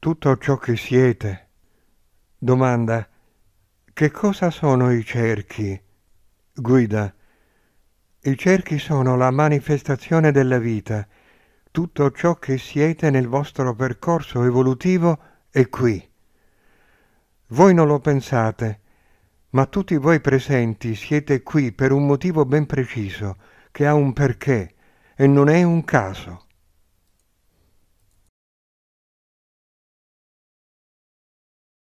tutto ciò che siete. Domanda. Che cosa sono i cerchi? Guida. I cerchi sono la manifestazione della vita. Tutto ciò che siete nel vostro percorso evolutivo è qui. Voi non lo pensate, ma tutti voi presenti siete qui per un motivo ben preciso, che ha un perché, e non è un caso.